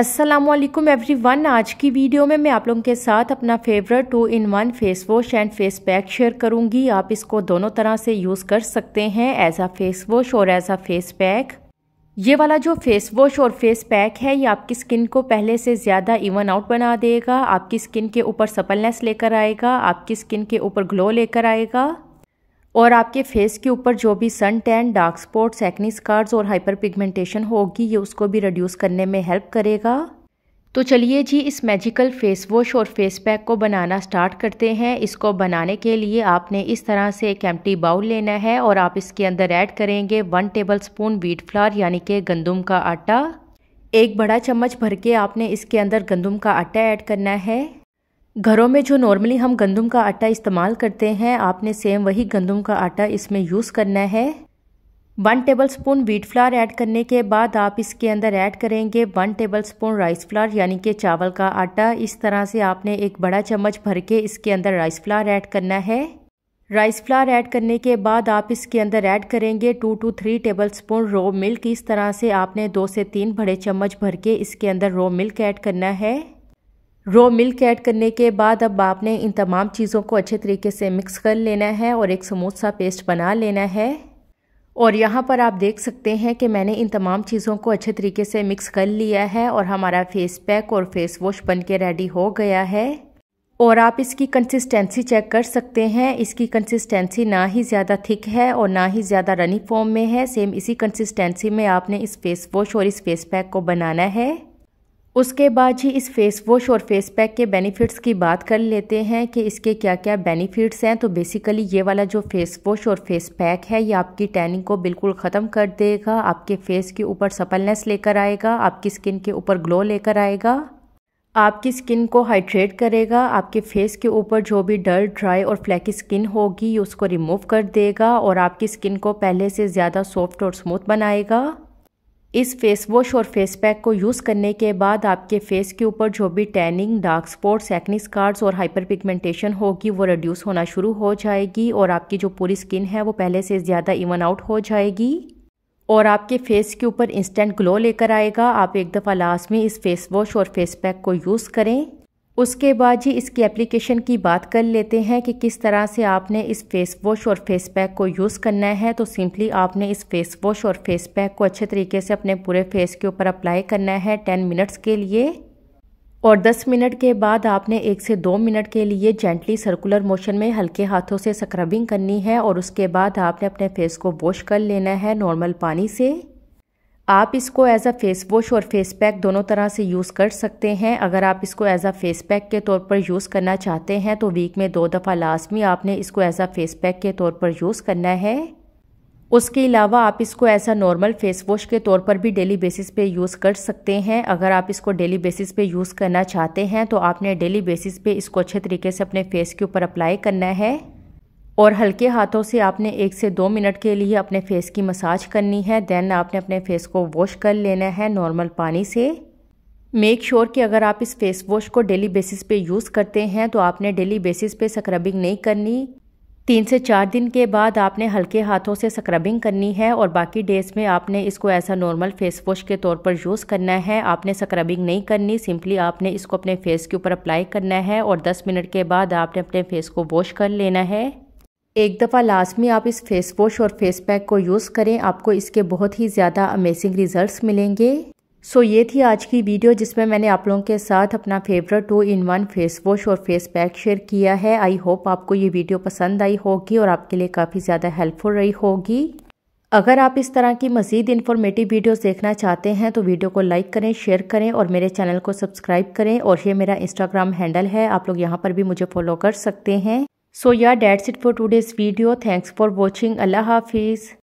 Aslam every one आज की video में मैं आप लोगों के साथ अपना favourite two in one face wash and face pack share करूंगी आप इसको दोनों तरह से यूज़ कर सकते हैं एज आ फेस वॉश और एज आ फेस पैक ये वाला जो फेस वॉश और फेस पैक है ये आपकी स्किन को पहले से ज़्यादा इवन आउट बना देगा आपकी स्किन के ऊपर सपलनेस लेकर आएगा आपकी स्किन के ऊपर ग्लो लेकर आएगा और आपके फेस के ऊपर जो भी sun tan dark spots acne scars और हाइपर पिगमेंटेशन होगी ये उसको भी रिड्यूस करने में हेल्प करेगा तो चलिए जी इस मैजिकल फेस वॉश और फेस पैक को बनाना स्टार्ट करते हैं इसको बनाने के लिए आपने इस तरह से एक एम्प्टी बाउल लेना है और आप इसके अंदर ऐड करेंगे one tablespoon wheat flour यानी कि गंदुम का आटा एक बड़ा चम्मच भर के आपने इसके अंदर गंदुम का आटा ऐड करना है घरों में जो नॉर्मली हम गंदम का आटा इस्तेमाल करते हैं आपने सेम वही गंदम का आटा इसमें यूज़ करना है one tablespoon wheat flour add करने के बाद आप इसके अंदर ऐड करेंगे one tablespoon rice flour यानी कि चावल का आटा इस तरह से आपने एक बड़ा चम्मच भर के इसके अंदर राइस फ्लार ऐड करना है राइस फ्लार ऐड करने के बाद आप इसके अंदर ऐड करेंगे two two three tablespoon raw milk इस तरह से आपने दो से तीन बड़े चम्मच भर के इसके अंदर रो मिल्क ऐड करना है रो मिल्क ऐड करने के बाद अब आपने इन तमाम चीज़ों को अच्छे तरीके से मिक्स कर लेना है और एक समोसा सा पेस्ट बना लेना है और यहाँ पर आप देख सकते हैं कि मैंने इन तमाम चीज़ों को अच्छे तरीके से मिक्स कर लिया है और हमारा फेस पैक और फेस वॉश बन के रेडी हो गया है और आप इसकी कंसिस्टेंसी चेक कर सकते हैं इसकी कंसिस्टेंसी ना ही ज़्यादा थिक है और ना ही ज़्यादा रनी फॉर्म में है सेम इसी कंसिस्टेंसी में आपने इस फेस वॉश और इस फेस पैक को बनाना है उसके बाद ही इस फेस वॉश और फेस पैक के बेनिफिट्स की बात कर लेते हैं कि इसके क्या क्या बेनिफिट्स हैं तो बेसिकली ये वाला जो फेस वॉश और फेस पैक है ये आपकी टैनिंग को बिल्कुल ख़त्म कर देगा आपके फेस के ऊपर सपलनेस लेकर आएगा आपकी स्किन के ऊपर ग्लो लेकर आएगा आपकी स्किन को हाइड्रेट करेगा आपके फेस के ऊपर जो भी डल ड्राई और फ्लैकी स्किन होगी उसको रिमूव कर देगा और आपकी स्किन को पहले से ज़्यादा सॉफ्ट और स्मूथ बनाएगा इस फेस वॉश और फेस पैक को यूज़ करने के बाद आपके फेस के ऊपर जो भी tanning dark spots acne scars और हाइपर पिगमेंटेशन होगी वो रिड्यूस होना शुरू हो जाएगी और आपकी जो पूरी स्किन है वो पहले से ज़्यादा इवन आउट हो जाएगी और आपके फेस के ऊपर इंस्टेंट ग्लो लेकर आएगा आप एक दफ़ा लास्ट में इस फेस वॉश और फेस पैक को यूज़ करें उसके बाद जी इसकी एप्लीकेशन की बात कर लेते हैं कि किस तरह से आपने इस फेस वॉश और फेस पैक को यूज़ करना है तो सिंपली आपने इस फेस वॉश और फेस पैक को अच्छे तरीके से अपने पूरे फेस के ऊपर अप्लाई करना है टेन मिनट्स के लिए और 10 मिनट के बाद आपने एक से दो मिनट के लिए जेंटली सर्कुलर मोशन में हल्के हाथों से स्क्रबिंग करनी है और उसके बाद आपने अपने फेस को वॉश कर लेना है नॉर्मल पानी से आप इसको एज अ फेस वॉश और फेस पैक दोनों तरह से यूज़ कर सकते हैं अगर आप इसको एज अ फेस पैक के तौर पर यूज़ करना चाहते हैं तो वीक में दो दफ़ा लाजमी आपने इसको एज अ फेस पैक के तौर पर यूज़ करना है उसके अलावा आप इसको ऐसा नॉर्मल फेस वॉश के तौर पर भी डेली बेसिस पे यूज़ कर सकते हैं अगर आप इसको डेली बेसिस पे यूज़ करना चाहते हैं तो आपने डेली बेसिस पे इसको अच्छे तरीके से अपने फेस के ऊपर अप्लाई करना है और हल्के हाथों से आपने एक से दो मिनट के लिए अपने फेस की मसाज करनी है देन आपने अपने फेस को वॉश कर लेना है नॉर्मल पानी से मेक श्योर sure कि अगर आप इस फेस वॉश को डेली बेसिस पे यूज़ करते हैं तो आपने डेली बेसिस पे स्क्रबिंग नहीं करनी तीन से चार दिन के बाद आपने हल्के हाथों से स्क्रबिंग करनी है और बाकी डेज में आपने इसको ऐसा नॉर्मल फेस वॉश के तौर पर यूज़ करना है आपने स्क्रबिंग नहीं करनी सिंपली आपने इसको अपने फेस के ऊपर अप्लाई करना है और 10 मिनट के बाद आपने अपने फेस को वॉश कर लेना है एक दफ़ा लाजमी आप इस फेस वॉश और फेस पैक को यूज़ करें आपको इसके बहुत ही ज़्यादा अमेजिंग रिजल्ट्स मिलेंगे सो so, ये थी आज की वीडियो जिसमें मैंने आप लोगों के साथ अपना favourite two in one face wash और फेस पैक शेयर किया है आई होप आपको ये वीडियो पसंद आई होगी और आपके लिए काफ़ी ज़्यादा हेल्पफुल रही होगी अगर आप इस तरह की मज़ीद इन्फॉर्मेटिव वीडियोस देखना चाहते हैं तो वीडियो को लाइक करें शेयर करें और मेरे चैनल को सब्सक्राइब करें और ये मेरा इंस्टाग्राम हैंडल है आप लोग यहाँ पर भी मुझे फॉलो कर सकते हैं So yeah, that's it for today's video. Thanks for watching. Allah Hafiz.